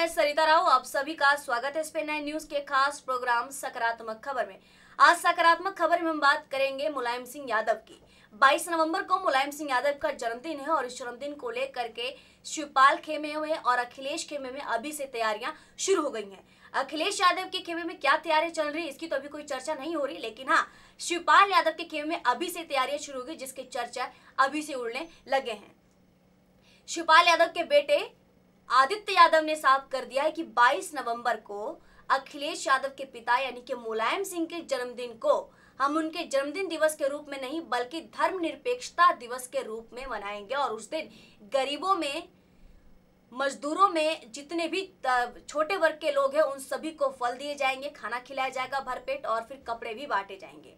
मैं सरिता राव आप सभी का स्वागत है स्पेन न्यूज के खास प्रोग्राम सकारात्मक खबर में आज सकारात्मक खबर में हम बात करेंगे मुलायम सिंह यादव की 22 नवंबर को मुलायम सिंह यादव का जन्मदिन है और इस जन्मदिन को लेकर के शिवपाल खेमे में और अखिलेश खेमे में अभी से तैयारियां शुरू हो गई हैं अखिलेश यादव के खेमे में क्या तैयारी चल रही है इसकी तो अभी कोई चर्चा नहीं हो रही लेकिन हाँ शिवपाल यादव के खेमे में अभी से तैयारियां शुरू हो गई जिसकी चर्चा अभी से उड़ने लगे हैं शिवपाल यादव के बेटे आदित्य यादव ने साफ कर दिया है कि 22 नवंबर को अखिलेश यादव के पिता यानी कि मुलायम सिंह के जन्मदिन को हम उनके जन्मदिन दिवस के रूप में नहीं बल्कि धर्म निरपेक्षता दिवस के रूप में मनाएंगे और उस दिन गरीबों में मजदूरों में जितने भी छोटे वर्ग के लोग हैं उन सभी को फल दिए जाएंगे खाना खिलाया जाएगा भरपेट और फिर कपड़े भी बांटे जाएंगे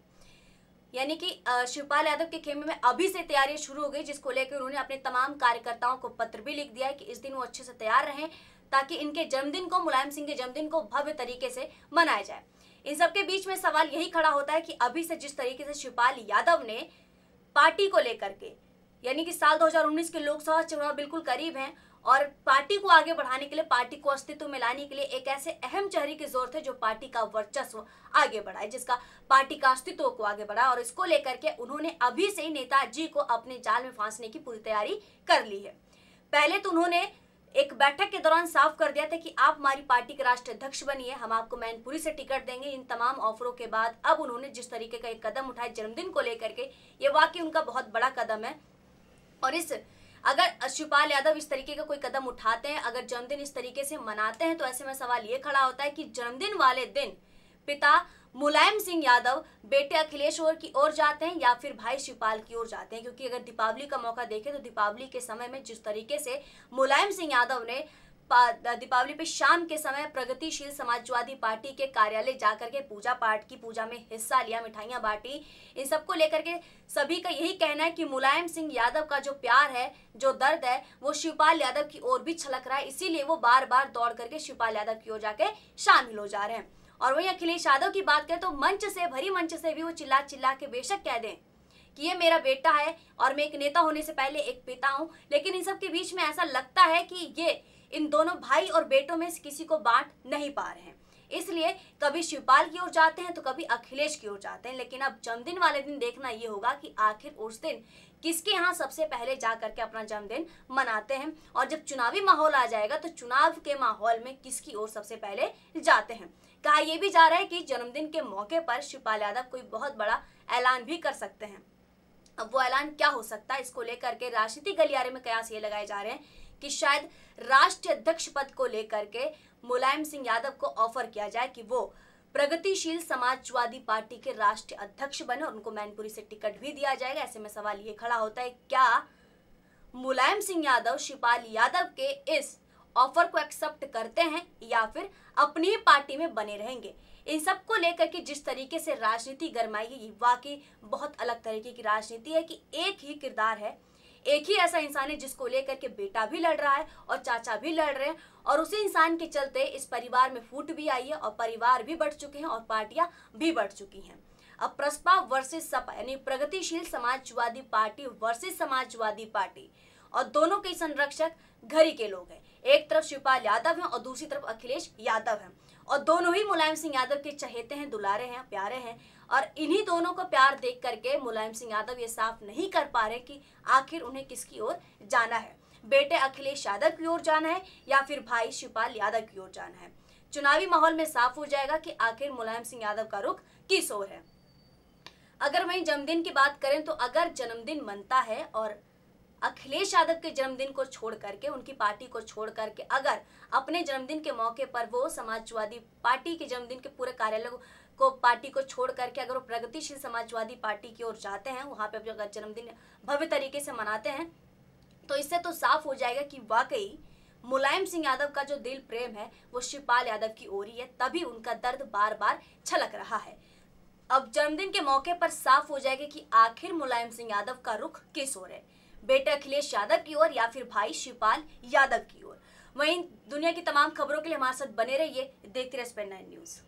यानी कि शिवपाल यादव के खेमे में अभी से तैयारी शुरू हो गई जिसको लेकर उन्होंने अपने तमाम कार्यकर्ताओं को पत्र भी लिख दिया है कि इस दिन वो अच्छे से तैयार रहें ताकि इनके जन्मदिन को मुलायम सिंह के जन्मदिन को भव्य तरीके से मनाया जाए इन सबके बीच में सवाल यही खड़ा होता है कि अभी से जिस तरीके से शिवपाल यादव ने पार्टी को लेकर के यानी कि साल 2019 के लोकसभा चुनाव बिल्कुल करीब हैं और पार्टी को आगे बढ़ाने के लिए पार्टी को अस्तित्व में लाने के लिए एक ऐसे अहम चेहरे की जरूरत है जो पार्टी का वर्चस्व आगे बढ़ाए जिसका पार्टी का अस्तित्व को आगे बढ़ाए और इसको लेकर के उन्होंने अभी से ही नेताजी को अपने जाल में फांसने की पूरी तैयारी कर ली है पहले तो उन्होंने एक बैठक के दौरान साफ कर दिया था कि आप हमारी पार्टी के राष्ट्रीय अध्यक्ष बनिए हम आपको मैनपुरी से टिकट देंगे इन तमाम ऑफरों के बाद अब उन्होंने जिस तरीके का एक कदम उठाया जन्मदिन को लेकर के ये वाकई उनका बहुत बड़ा कदम है और इस अगर शिवपाल यादव इस तरीके का कोई कदम उठाते हैं अगर जन्मदिन इस तरीके से मनाते हैं तो ऐसे में सवाल ये खड़ा होता है कि जन्मदिन वाले दिन पिता मुलायम सिंह यादव बेटे अखिलेश और की ओर जाते हैं या फिर भाई शिवपाल की ओर जाते हैं क्योंकि अगर दीपावली का मौका देखें तो दीपावली के समय में जिस तरीके से मुलायम सिंह यादव ने दीपावली पे शाम के समय प्रगतिशील समाजवादी पार्टी के कार्यालय जाकर के पूजा पाठ की पूजा में हिस्सा लिया मिठाइयां बांटी इन सबको लेकर के सभी का यही कहना है कि मुलायम सिंह यादव का जो प्यार है जो दर्द है वो शिवपाल यादव की ओर भी छलक रहा है इसीलिए वो बार बार दौड़ करके शिवपाल यादव की ओर जाके शामिल हो जा रहे हैं और वही अखिलेश यादव की बात करें तो मंच से भरी मंच से भी वो चिल्ला चिल्ला के बेशक कह दें कि ये मेरा बेटा है और मैं एक नेता होने से पहले एक पिता हूँ लेकिन इन सब के बीच में ऐसा लगता है कि ये इन दोनों भाई और बेटों में से किसी को बांट नहीं पा रहे हैं इसलिए कभी शिवपाल की ओर जाते हैं तो कभी अखिलेश की ओर जाते हैं लेकिन अब जन्मदिन वाले दिन देखना ये होगा कि आखिर उस दिन किसके यहाँ सबसे पहले जा करके अपना जन्मदिन मनाते हैं और जब चुनावी माहौल आ जाएगा तो चुनाव के माहौल में किसकी ओर सबसे पहले जाते हैं कहा यह भी जा रहा है कि जन्मदिन के मौके पर शिवपाल यादव कोई बहुत बड़ा ऐलान भी कर सकते हैं अब वो ऐलान क्या हो सकता है इसको लेकर के राजनीतिक गलियारे में कयास ये लगाए जा रहे हैं कि शायद राष्ट्रीय अध्यक्ष पद को लेकर के मुलायम सिंह यादव को ऑफर किया जाए कि वो प्रगतिशील समाजवादी पार्टी के राष्ट्रीय अध्यक्ष बने उनको मैनपुरी से टिकट भी दिया जाएगा ऐसे में सवाल ये खड़ा होता है क्या मुलायम सिंह यादव शिपाल यादव के इस ऑफर को एक्सेप्ट करते हैं या फिर अपनी ही पार्टी में बने रहेंगे इन सब को लेकर के जिस तरीके से राजनीति गरमाई है ये वाकई बहुत अलग तरीके की राजनीति है कि एक ही किरदार है एक ही ऐसा इंसान है जिसको लेकर के बेटा भी लड़ रहा है और चाचा भी लड़ रहे हैं और उसी इंसान के चलते इस परिवार में फूट भी आई है और परिवार भी बढ़ चुके हैं और पार्टियां भी बढ़ चुकी हैं अब प्रस्पा वर्सेस सपा यानी Pragatishil Samajwadi party versus Samajwadi party और दोनों के संरक्षक घरी के लोग हैं एक तरफ शिवपाल यादव हैं और दूसरी तरफ अखिलेश यादव हैं और दोनों ही मुलायम सिंह यादव के चहेते हैं दुलारे हैं प्यारे हैं और इन्हीं दोनों को प्यार देख करके मुलायम सिंह यादव ये साफ नहीं कर पा रहे कि आखिर उन्हें किसकी ओर जाना है बेटे अखिलेश यादव की ओर जाना है या फिर भाई शिवपाल यादव की ओर जाना है चुनावी माहौल में साफ हो जाएगा कि आखिर मुलायम सिंह यादव का रुख किस ओर है अगर वहीं जन्मदिन की बात करें तो अगर जन्मदिन मनता है और अखिलेश यादव के जन्मदिन को छोड़ करके उनकी पार्टी को छोड़ करके अगर अपने जन्मदिन के मौके पर वो समाजवादी पार्टी के जन्मदिन के पूरे कार्यालय को पार्टी को छोड़ करके अगर वो प्रगतिशील समाजवादी पार्टी की ओर जाते हैं वहाँ पे अगर जन्मदिन भव्य तरीके से मनाते हैं तो इससे तो साफ हो जाएगा कि वाकई मुलायम सिंह यादव का जो दिल प्रेम है वो शिवपाल यादव की ओर ही है तभी उनका दर्द बार बार छलक रहा है अब जन्मदिन के मौके पर साफ हो जाएगा कि आखिर मुलायम सिंह यादव का रुख किस ओर है बेटे अखिलेश यादव की ओर या फिर भाई शिवपाल यादव की ओर वहीं दुनिया की तमाम खबरों के लिए हमारे साथ बने रहिए देखते रहे स्पेन न्यूज़